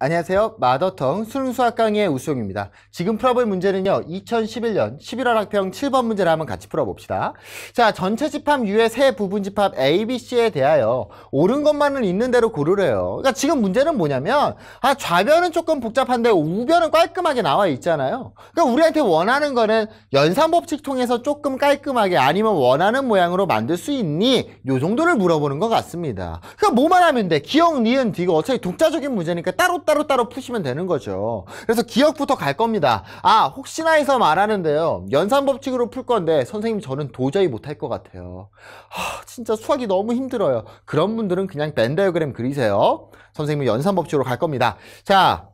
안녕하세요. 마더텅 수능 수학 강의의 우수용입니다. 지금 풀어볼 문제는요. 2011년 11월 학평 7번 문제를 한번 같이 풀어봅시다. 자, 전체 집합 U의 세 부분 집합 A, B, C에 대하여 옳은 것만은 있는 대로 고르래요. 그러니까 지금 문제는 뭐냐면 아, 좌변은 조금 복잡한데 우변은 깔끔하게 나와 있잖아요. 그러니까 우리한테 원하는 거는 연산 법칙 통해서 조금 깔끔하게 아니면 원하는 모양으로 만들 수 있니? 요 정도를 물어보는 것 같습니다. 그러니까 뭐만 하면 돼. 기억, 니은, 디귿 어차피 독자적인 문제니까 따로 따로따로 푸시면 되는 거죠 그래서 기억부터 갈 겁니다 아 혹시나 해서 말하는데요 연산 법칙으로 풀 건데 선생님 저는 도저히 못할 것 같아요 하, 진짜 수학이 너무 힘들어요 그런 분들은 그냥 벤다이어그램 그리세요 선생님은 연산 법칙으로 갈 겁니다 자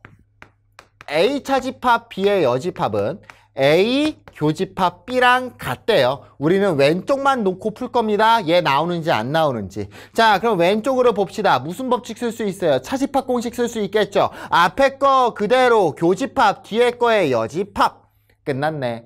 A차 집합 B의 여집합은 A 교집합 B랑 같대요. 우리는 왼쪽만 놓고 풀 겁니다. 얘 나오는지 안 나오는지. 자, 그럼 왼쪽으로 봅시다. 무슨 법칙 쓸 수 있어요? 차집합 공식 쓸 수 있겠죠? 앞에 거 그대로 교집합, 뒤에 거에 여집합. 끝났네.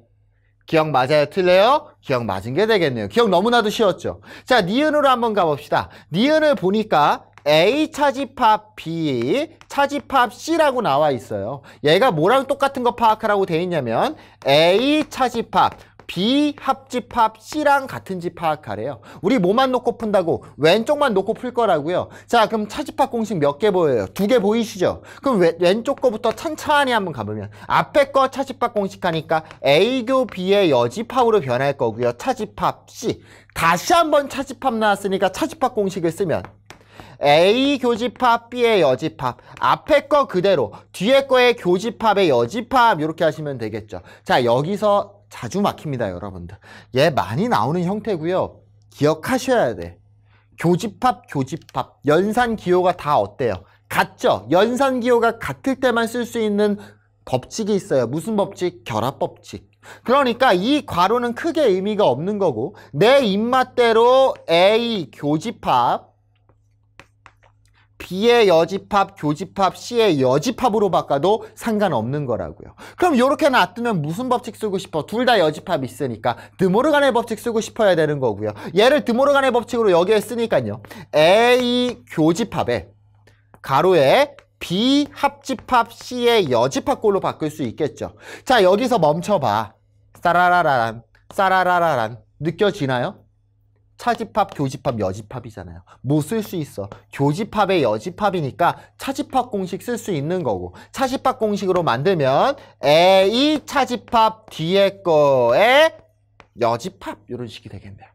기억 맞아요? 틀려요? 기억 맞은 게 되겠네요. 기억 너무나도 쉬웠죠? 자, 니은으로 한번 가봅시다. 니은을 보니까 A 차지팝 B 차지팝 C라고 나와 있어요. 얘가 뭐랑 똑같은 거 파악하라고 돼 있냐면 A 차지팝 B 합집합 C랑 같은지 파악하래요. 우리 뭐만 놓고 푼다고 왼쪽만 놓고 풀 거라고요. 자 그럼 차집합 공식 몇 개 보여요? 두 개 보이시죠? 그럼 왼, 왼쪽 거부터 천천히 한번 가보면 앞에 거 차집합 공식 하니까 A교 B의 여집합으로 변할 거고요. 차집합 C 다시 한번 차집합 나왔으니까 차집합 공식을 쓰면 A 교집합, B의 여집합. 앞에 거 그대로, 뒤에 거의 교집합의 여집합 이렇게 하시면 되겠죠. 자, 여기서 자주 막힙니다, 여러분들. 얘 많이 나오는 형태고요. 기억하셔야 돼. 교집합, 교집합, 연산 기호가 다 어때요? 같죠? 연산 기호가 같을 때만 쓸 수 있는 법칙이 있어요. 무슨 법칙? 결합 법칙. 그러니까 이 괄호는 크게 의미가 없는 거고 내 입맛대로 A 교집합 B의 여집합, 교집합, C의 여집합으로 바꿔도 상관없는 거라고요. 그럼 이렇게 놔두면 무슨 법칙 쓰고 싶어? 둘 다 여집합 있으니까 드모르간의 법칙 쓰고 싶어야 되는 거고요. 얘를 드모르간의 법칙으로 여기에 쓰니까요. A 교집합에 가로에 B 합집합 C의 여집합꼴로 바꿀 수 있겠죠. 자 여기서 멈춰봐. 싸라라라란, 싸라라라란 느껴지나요? 차집합, 교집합, 여집합이잖아요. 못 쓸수 뭐 있어. 교집합의 여집합이니까 차집합 공식 쓸 수 있는 거고 차집합 공식으로 만들면 A 차집합 뒤에 거에 여집합 이런 식이 되겠네요.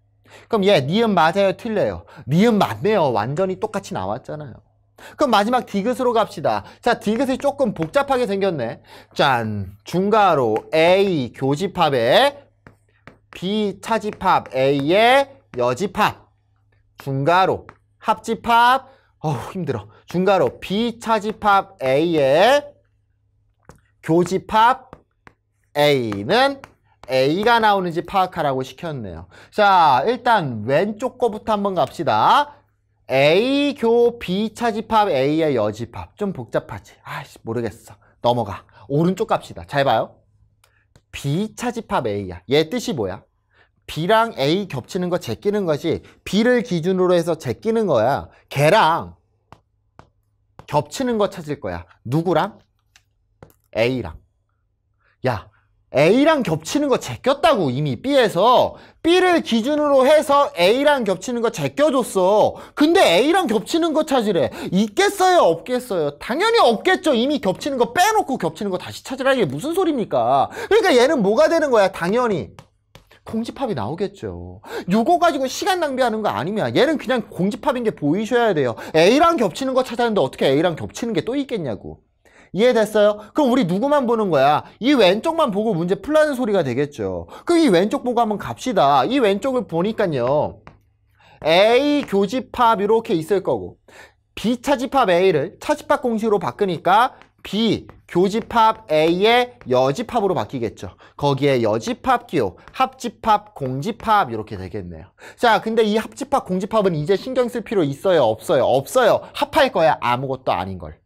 그럼 얘 니은 맞아요? 틀려요? 니은 맞네요. 완전히 똑같이 나왔잖아요. 그럼 마지막 디귿으로 갑시다. 자, 디귿이 조금 복잡하게 생겼네. 짠! 중괄호 A 교집합에 B 차집합 A에 여지팝중괄호합지팝 어우 힘들어. 중괄호비차집합 A의 교집합 A는 A가 나오는지 파악하라고 시켰네요. 자, 일단 왼쪽 거부터 한번 갑시다. A 교 B 차집합 A의 여지팝좀 복잡하지? 아씨 모르겠어. 넘어가. 오른쪽 갑시다. 잘 봐요. B 차집합 A야. 얘 뜻이 뭐야? B랑 A 겹치는 거 제끼는 것이 B를 기준으로 해서 제끼는 거야. 걔랑 겹치는 거 찾을 거야. 누구랑? A랑. 야, A랑 겹치는 거 제꼈다고 이미 B에서 B를 기준으로 해서 A랑 겹치는 거 제껴줬어 근데 A랑 겹치는 거 찾으래 있겠어요 없겠어요 당연히 없겠죠 이미 겹치는 거 빼놓고 겹치는 거 다시 찾으라 이게 무슨 소리입니까 그러니까 얘는 뭐가 되는 거야 당연히 공지팝이 나오겠죠. 요거 가지고 시간 낭비하는 거 아니면 얘는 그냥 공지팝인게 보이셔야 돼요. A랑 겹치는 거 찾았는데 어떻게 A랑 겹치는 게 또 있겠냐고. 이해됐어요? 그럼 우리 누구만 보는 거야? 이 왼쪽만 보고 문제 풀라는 소리가 되겠죠. 그럼 이 왼쪽 보고 한번 갑시다. 이 왼쪽을 보니까요. A 교집합 이렇게 있을 거고 B 차집합 A를 차집합 공식으로 바꾸니까 B 교집합 A의 여집합으로 바뀌겠죠. 거기에 여집합 기호, 합집합, 공집합 이렇게 되겠네요. 자, 근데 이 합집합, 공집합은 이제 신경 쓸 필요 있어요? 없어요? 없어요. 합할 거야. 아무것도 아닌 걸.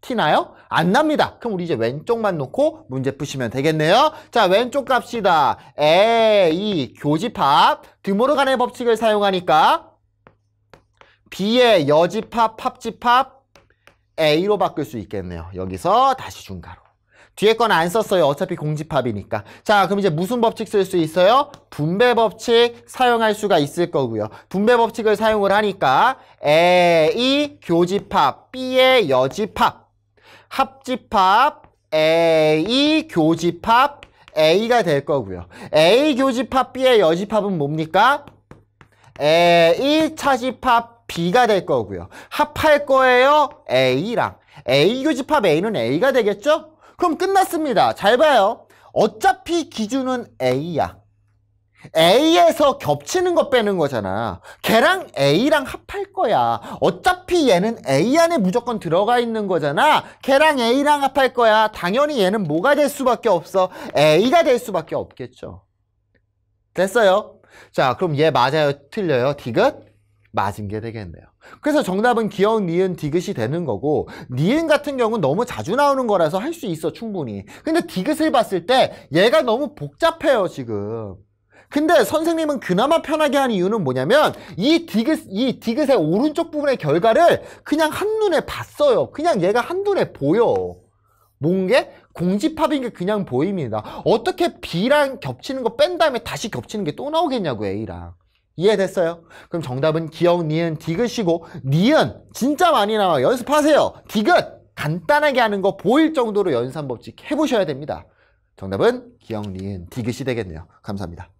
티나요? 안 납니다. 그럼 우리 이제 왼쪽만 놓고 문제 푸시면 되겠네요. 자, 왼쪽 갑시다. A, e, 교집합, 드모르간의 법칙을 사용하니까 B의 여집합, 합집합, A로 바꿀 수 있겠네요. 여기서 다시 중괄호. 뒤에 건 안 썼어요. 어차피 공집합이니까. 자, 그럼 이제 무슨 법칙 쓸 수 있어요? 분배 법칙 사용할 수가 있을 거고요. 분배 법칙을 사용을 하니까 A, 교집합, B의 여집합, 합집합, A, 교집합, A가 될 거고요. A 교집합, B의 여집합은 뭡니까? A 차집합, B가 될 거고요. 합할 거예요. A랑. A 교집합 A는 A가 되겠죠? 그럼 끝났습니다. 잘 봐요. 어차피 기준은 A야. A에서 겹치는 거 빼는 거잖아. 걔랑 A랑 합할 거야. 어차피 얘는 A 안에 무조건 들어가 있는 거잖아. 걔랑 A랑 합할 거야. 당연히 얘는 뭐가 될 수밖에 없어. A가 될 수밖에 없겠죠. 됐어요? 자, 그럼 얘 맞아요? 틀려요? 디귿? 맞은 게 되겠네요. 그래서 정답은 기억, 니은, 디귿이 되는 거고 니은 같은 경우는 너무 자주 나오는 거라서 할 수 있어 충분히. 근데 디귿을 봤을 때 얘가 너무 복잡해요 지금. 근데 선생님은 그나마 편하게 한 이유는 뭐냐면 이 디귿, 이 디귿의 오른쪽 부분의 결과를 그냥 한눈에 봤어요. 그냥 얘가 한눈에 보여. 뭔 게? 공집합인 게 그냥 보입니다. 어떻게 B랑 겹치는 거 뺀 다음에 다시 겹치는 게 또 나오겠냐고 A랑. 이해됐어요? 그럼 정답은 기억, 니은, 디귿이고 니은 진짜 많이 나와요. 연습하세요. 디귿 간단하게 하는 거 보일 정도로 연산 법칙 해보셔야 됩니다. 정답은 기억, 니은, 디귿이 되겠네요. 감사합니다.